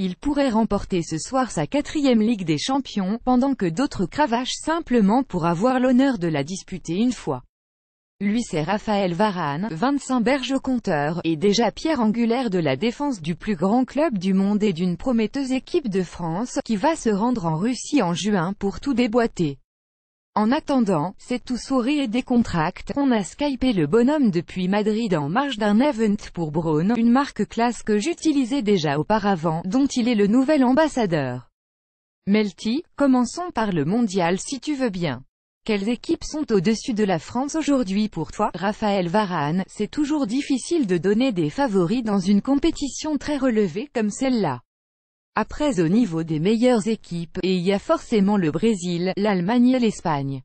Il pourrait remporter ce soir sa quatrième Ligue des Champions, pendant que d'autres cravachent simplement pour avoir l'honneur de la disputer une fois. Lui c'est Raphaël Varane, 25 berges compteur, et déjà pierre angulaire de la défense du plus grand club du monde et d'une prometteuse équipe de France, qui va se rendre en Russie en juin pour tout déboîter. En attendant, c'est tout souris et décontracte, on a skypé le bonhomme depuis Madrid en marge d'un event pour Braun, une marque classe que j'utilisais déjà auparavant, dont il est le nouvel ambassadeur. Melty, commençons par le mondial si tu veux bien. Quelles équipes sont au-dessus de la France aujourd'hui pour toi Raphaël Varane, c'est toujours difficile de donner des favoris dans une compétition très relevée comme celle-là. Après au niveau des meilleures équipes, et il y a forcément le Brésil, l'Allemagne et l'Espagne.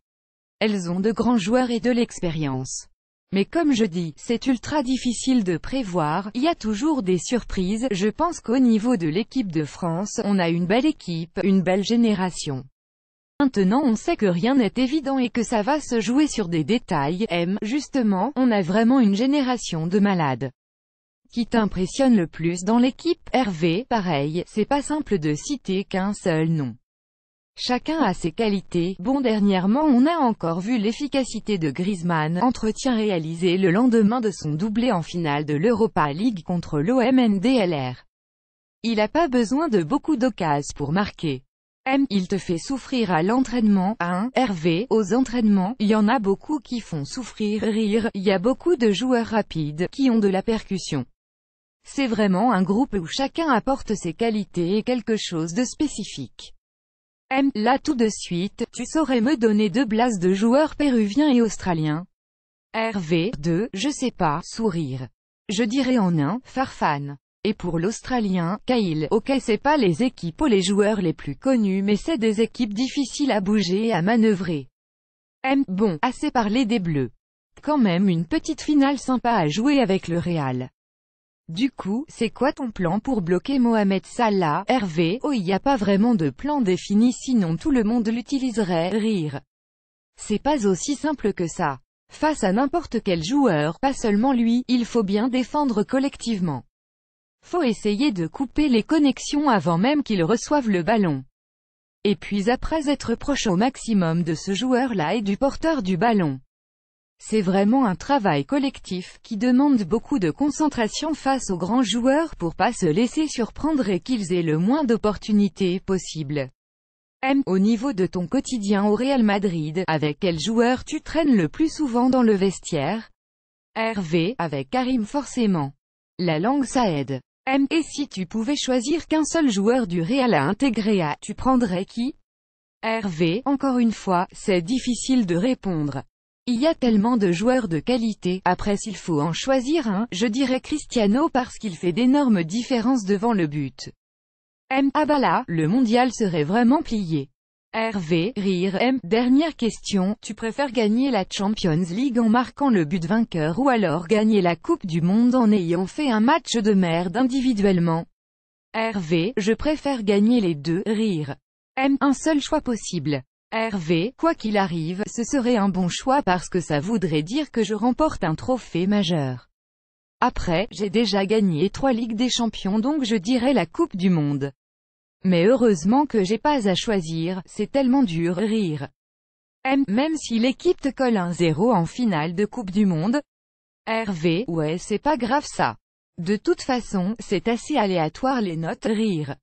Elles ont de grands joueurs et de l'expérience. Mais comme je dis, c'est ultra difficile de prévoir, il y a toujours des surprises, je pense qu'au niveau de l'équipe de France, on a une belle équipe, une belle génération. Maintenant on sait que rien n'est évident et que ça va se jouer sur des détails, M, justement, on a vraiment une génération de malades qui t'impressionne le plus dans l'équipe Hervé, pareil, c'est pas simple de citer qu'un seul nom. Chacun a ses qualités. Bon dernièrement on a encore vu l'efficacité de Griezmann, entretien réalisé le lendemain de son doublé en finale de l'Europa League contre l'OMNDLR. Il a pas besoin de beaucoup d'occasions pour marquer. M. Il te fait souffrir à l'entraînement, 1. Hervé, aux entraînements, il y en a beaucoup qui font souffrir, rire, il y a beaucoup de joueurs rapides, qui ont de la percussion. C'est vraiment un groupe où chacun apporte ses qualités et quelque chose de spécifique. M, là tout de suite, tu saurais me donner deux blases de joueurs péruviens et australiens. RV, deux, je sais pas, sourire. Je dirais en un, Farfan. Et pour l'Australien, Kyle, ok c'est pas les équipes ou les joueurs les plus connus mais c'est des équipes difficiles à bouger et à manœuvrer. M, bon, assez parlé des Bleus. Quand même une petite finale sympa à jouer avec le Real. Du coup, c'est quoi ton plan pour bloquer Mohamed Salah, Hervé Oh il n'y a pas vraiment de plan défini sinon tout le monde l'utiliserait, rire. C'est pas aussi simple que ça. Face à n'importe quel joueur, pas seulement lui, il faut bien défendre collectivement. Faut essayer de couper les connexions avant même qu'il reçoive le ballon. Et puis après être proche au maximum de ce joueur-là et du porteur du ballon. C'est vraiment un travail collectif, qui demande beaucoup de concentration face aux grands joueurs pour pas se laisser surprendre et qu'ils aient le moins d'opportunités possibles. M. Au niveau de ton quotidien au Real Madrid, avec quel joueur tu traînes le plus souvent dans le vestiaire Rv avec Karim forcément. La langue ça aide. M. Et si tu pouvais choisir qu'un seul joueur du Real à intégrer à, tu prendrais qui Rv encore une fois, c'est difficile de répondre. Il y a tellement de joueurs de qualité, après s'il faut en choisir un, je dirais Cristiano parce qu'il fait d'énormes différences devant le but. M. Abala, le mondial serait vraiment plié. R.V. rire M. Dernière question, tu préfères gagner la Champions League en marquant le but vainqueur ou alors gagner la Coupe du Monde en ayant fait un match de merde individuellement R.V. je préfère gagner les deux, rire. M. Un seul choix possible. Hervé, quoi qu'il arrive, ce serait un bon choix parce que ça voudrait dire que je remporte un trophée majeur. Après, j'ai déjà gagné trois Ligues des Champions donc je dirais la Coupe du Monde. Mais heureusement que j'ai pas à choisir, c'est tellement dur, rire. même si l'équipe te colle un zéro en finale de Coupe du Monde. Hervé, ouais c'est pas grave ça. De toute façon, c'est assez aléatoire les notes, rire.